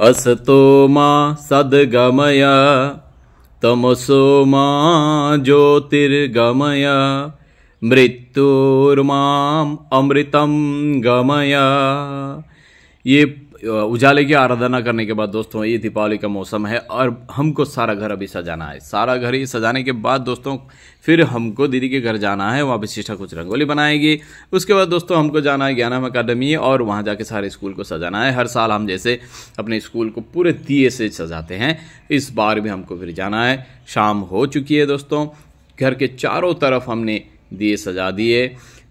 असतो मा सद्गमय तमसो मा ज्योतिर्गमय मृत्युर्माम् अमृतं गमय उजाले की आराधना करने के बाद दोस्तों ये दीपावली का मौसम है और हमको सारा घर अभी सजाना है सारा घर ही सजाने के बाद दोस्तों फिर हमको दीदी के घर जाना है वहाँ विशिष्टा कुछ रंगोली बनाएगी उसके बाद दोस्तों हमको जाना है ज्ञानम अकादमी और वहाँ जाके सारे स्कूल को सजाना है हर साल हम जैसे अपने स्कूल को पूरे दिए से सजाते हैं इस बार भी हमको फिर जाना है शाम हो चुकी है दोस्तों घर के चारों तरफ हमने दिए सजा दिए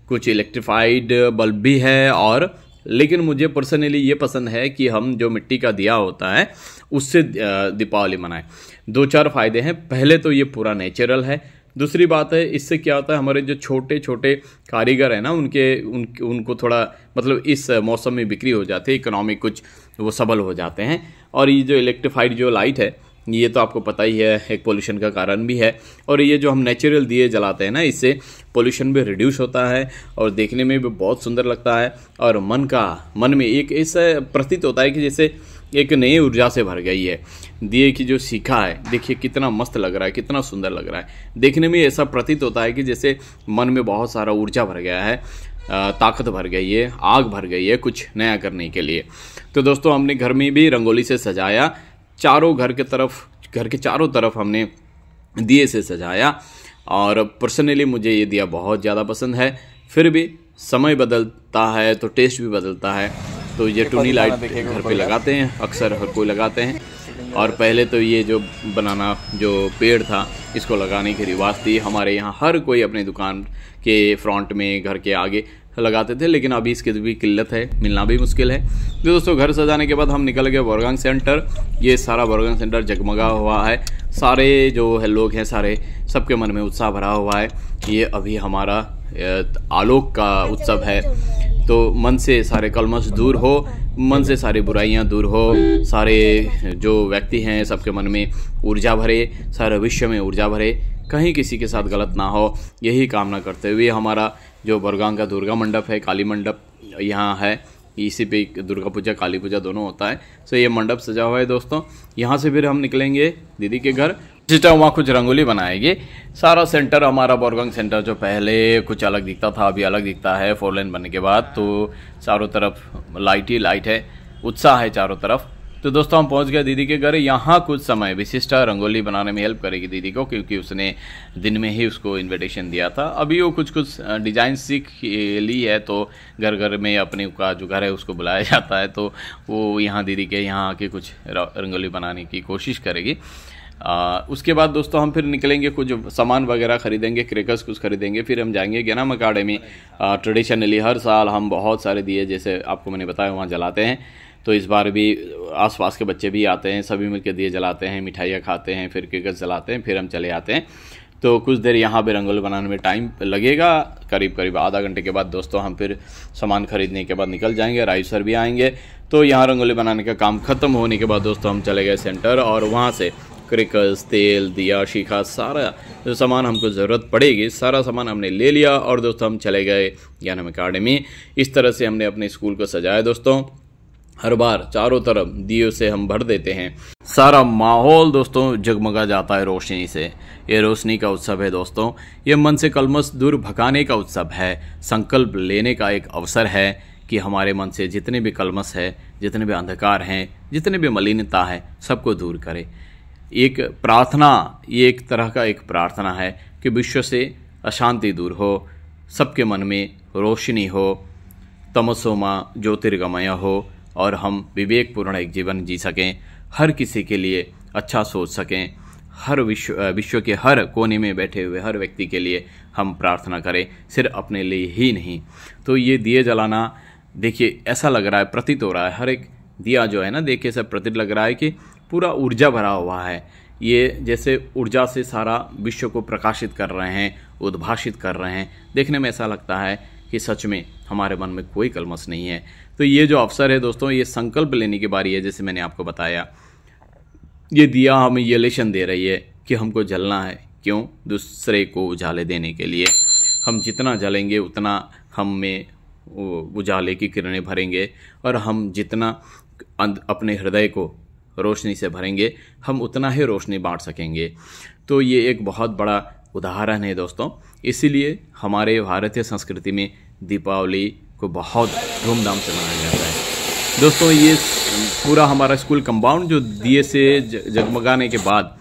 कुछ इलेक्ट्रिफाइड बल्ब भी है और लेकिन मुझे पर्सनली ये पसंद है कि हम जो मिट्टी का दिया होता है उससे दीपावली मनाएं दो चार फायदे हैं पहले तो ये पूरा नेचुरल है दूसरी बात है इससे क्या होता है हमारे जो छोटे छोटे कारीगर हैं ना उनके उन उनको थोड़ा मतलब इस मौसम में बिक्री हो जाती है इकोनॉमिक कुछ वो सबल हो जाते हैं और ये जो इलेक्ट्रिफाइड जो लाइट है ये तो आपको पता ही है एक पोल्यूशन का कारण भी है और ये जो हम नेचुरल दिए जलाते हैं ना इससे पोल्यूशन भी रिड्यूस होता है और देखने में भी बहुत सुंदर लगता है और मन का मन में एक ऐसा प्रतीत होता है कि जैसे एक नई ऊर्जा से भर गई है दिए की जो सीखा है देखिए कितना मस्त लग रहा है कितना सुंदर लग रहा है देखने में ऐसा प्रतीत होता है कि जैसे मन में बहुत सारा ऊर्जा भर गया है ताकत भर गई है आग भर गई है कुछ नया करने के लिए तो दोस्तों हमने घर में भी रंगोली से सजाया चारों घर के तरफ घर के चारों तरफ हमने दिए से सजाया और पर्सनली मुझे ये दिया बहुत ज़्यादा पसंद है फिर भी समय बदलता है तो टेस्ट भी बदलता है तो ये टूनी लाइट घर पे लगाते हैं अक्सर हर कोई लगाते हैं और पहले तो ये जो बनाना जो पेड़ था इसको लगाने की रिवाज थी हमारे यहाँ हर कोई अपनी दुकान के फ्रंट में घर के आगे लगाते थे लेकिन अभी इसकी भी किल्लत है मिलना भी मुश्किल है तो दोस्तों घर सजाने के बाद हम निकल गए बोरगांग सेंटर ये सारा बोरगांग सेंटर जगमगा हुआ है सारे जो है लोग हैं सारे सबके मन में उत्साह भरा हुआ है ये अभी हमारा आलोक का उत्सव है तो मन से सारे कलमश दूर हो मन से सारी बुराइयां दूर हो सारे जो व्यक्ति हैं सबके मन में ऊर्जा भरे सारे विश्व में ऊर्जा भरे कहीं किसी के साथ गलत ना हो यही कामना करते हुए हमारा जो बरगांव का दुर्गा मंडप है काली मंडप यहाँ है इसी पे दुर्गा पूजा काली पूजा दोनों होता है सो ये मंडप सजा हुआ है दोस्तों यहाँ से फिर हम निकलेंगे दीदी के घर सिस्टम वहाँ कुछ रंगोली बनाएगी सारा सेंटर हमारा बोरगंग सेंटर जो पहले कुछ अलग दिखता था अभी अलग दिखता है फोर लेन बनने के बाद तो चारों तरफ लाइट ही लाइट है उत्साह है चारों तरफ तो दोस्तों हम पहुंच गए दीदी के घर यहाँ कुछ समय विशिष्टा रंगोली बनाने में हेल्प करेगी दीदी को क्योंकि उसने दिन में ही उसको इन्विटेशन दिया था अभी वो कुछ कुछ डिज़ाइन सीख ली है तो घर घर में अपने का जो घर है उसको बुलाया जाता है तो वो यहाँ दीदी के यहाँ आके कुछ रंगोली बनाने की कोशिश करेगी आ, उसके बाद दोस्तों हम फिर निकलेंगे कुछ सामान वगैरह खरीदेंगे क्रेकर्स कुछ खरीदेंगे फिर हम जाएंगे गेनाम अकाडमी ट्रेडिशनली हर साल हम बहुत सारे दिए जैसे आपको मैंने बताया वहाँ जलाते हैं तो इस बार भी आसपास के बच्चे भी आते हैं सभी मिलकर दिए जलाते हैं मिठाइयाँ खाते हैं फिर क्रिकेट जलाते हैं फिर हम चले आते हैं तो कुछ देर यहाँ पर रंगोली बनाने में टाइम लगेगा करीब करीब आधा घंटे के बाद दोस्तों हम फिर सामान खरीदने के बाद निकल जाएंगे राइव सर भी आएंगे तो यहाँ रंगोली बनाने का काम ख़त्म होने के बाद दोस्तों हम चले गए सेंटर और वहाँ से क्रिकस तेल दिया शीखा सारा जो सामान हमको ज़रूरत पड़ेगी सारा सामान हमने ले लिया और दोस्तों हम चले गए ज्ञानम अकाडमी इस तरह से हमने अपने स्कूल को सजाया दोस्तों हर बार चारों तरफ दियो से हम भर देते हैं सारा माहौल दोस्तों जगमगा जाता है रोशनी से ये रोशनी का उत्सव है दोस्तों ये मन से कलमस दूर भगाने का उत्सव है संकल्प लेने का एक अवसर है कि हमारे मन से जितने भी कलमस है जितने भी अंधकार हैं जितने भी मलिनता है सबको दूर करे एक प्रार्थना ये एक तरह का एक प्रार्थना है कि विश्व से अशांति दूर हो सबके मन में रोशनी हो तमसोमा ज्योतिर्गमय हो और हम विवेकपूर्ण एक जीवन जी सकें हर किसी के लिए अच्छा सोच सकें हर विश्व विश्व के हर कोने में बैठे हुए हर व्यक्ति के लिए हम प्रार्थना करें सिर्फ अपने लिए ही नहीं तो ये दिए जलाना देखिए ऐसा लग रहा है प्रतीत हो रहा है हर एक दिया जो है ना देखिए सब प्रतीत लग रहा है कि पूरा ऊर्जा भरा हुआ है ये जैसे ऊर्जा से सारा विश्व को प्रकाशित कर रहे हैं उद्भाषित कर रहे हैं देखने में ऐसा लगता है कि सच में हमारे मन में कोई कलमस नहीं है तो ये जो अवसर है दोस्तों ये संकल्प लेने की बारी है जैसे मैंने आपको बताया ये दिया हमें ये लेशन दे रही है कि हमको जलना है क्यों दूसरे को उजाले देने के लिए हम जितना जलेंगे उतना हम में उजाले की किरणें भरेंगे और हम जितना अपने हृदय को रोशनी से भरेंगे हम उतना ही रोशनी बांट सकेंगे तो ये एक बहुत बड़ा उदाहरण है दोस्तों इसीलिए हमारे भारतीय संस्कृति में दीपावली को बहुत धूमधाम से मनाया जाता है दोस्तों ये पूरा हमारा स्कूल कंपाउंड जो दिए से जगमगाने के बाद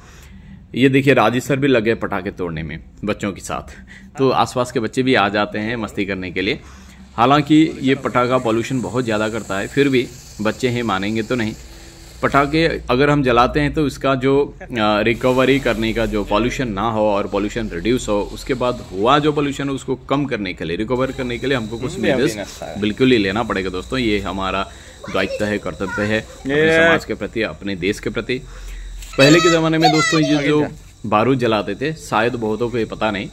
ये देखिए राजी सर भी लगे पटाखे तोड़ने में बच्चों के साथ तो आसपास के बच्चे भी आ जाते हैं मस्ती करने के लिए हालांकि ये पटाखा पॉल्यूशन बहुत ज़्यादा करता है फिर भी बच्चे हैं मानेंगे तो नहीं पटाखे अगर हम जलाते हैं तो इसका जो रिकवरी करने का जो पॉल्यूशन ना हो और पॉल्यूशन रिड्यूस हो उसके बाद हुआ जो पॉल्यूशन हो उसको कम करने के लिए रिकवर करने के लिए हमको कुछ मेजर्स हम्म, बिल्कुल ही लेना पड़ेगा दोस्तों ये हमारा दायित्व है कर्तव्य है समाज के प्रति अपने देश के प्रति पहले के ज़माने में दोस्तों ये जो बारूद जलाते थे शायद बहुतों को ये पता नहीं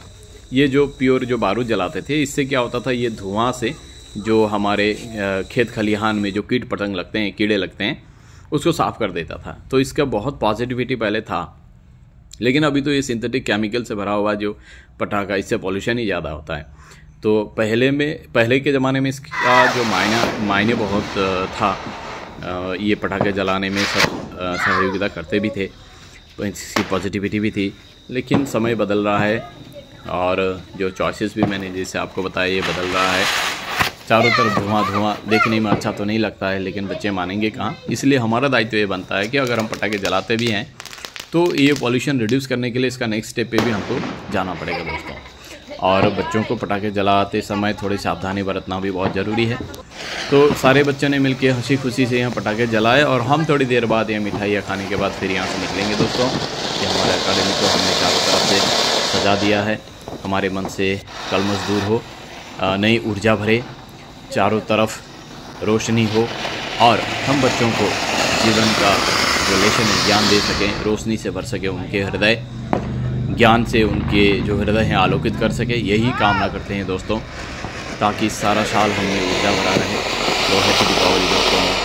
ये जो प्योर जो बारूद जलाते थे इससे क्या होता था ये धुआं से जो हमारे खेत खलिहान में जो कीट पतंग लगते हैं कीड़े लगते हैं उसको साफ़ कर देता था तो इसका बहुत पॉजिटिविटी पहले था लेकिन अभी तो ये सिंथेटिक केमिकल से भरा हुआ जो पटाखा इससे पॉल्यूशन ही ज़्यादा होता है तो पहले में पहले के ज़माने में इसका जो मायने मायने बहुत था ये पटाखे जलाने में सब सहयोगिता करते भी थे तो इसकी पॉजिटिविटी भी थी लेकिन समय बदल रहा है और जो चॉइसेस भी मैंने जैसे आपको बताया ये बदल रहा है चारों तरफ धुआं धुआं देखने में अच्छा तो नहीं लगता है लेकिन बच्चे मानेंगे कहाँ इसलिए हमारा दायित्व ये बनता है कि अगर हम पटाखे जलाते भी हैं तो ये पॉल्यूशन रिड्यूस करने के लिए इसका नेक्स्ट स्टेप पे भी हमको जाना पड़ेगा दोस्तों और बच्चों को पटाखे जलाते समय थोड़ी सावधानी बरतना भी बहुत ज़रूरी है तो सारे बच्चों ने मिलकर हंसी खुशी से यहाँ पटाखे जलाए और हम थोड़ी देर बाद ये मिठाइयाँ खाने के बाद फिर यहाँ से निकलेंगे दोस्तों कि हमारे अकाडमी को हमने चारों तरफ से सजा दिया है हमारे मन से कल मजदूर हो नई ऊर्जा भरे चारों तरफ रोशनी हो और हम बच्चों को जीवन का रिलेशन ज्ञान दे सकें रोशनी से भर सकें उनके हृदय ज्ञान से उनके जो हृदय हैं आलोकित कर सके यही कामना करते हैं दोस्तों ताकि सारा साल हमें ऊर्जा भरा रहे तो है दीपावली दोस्तों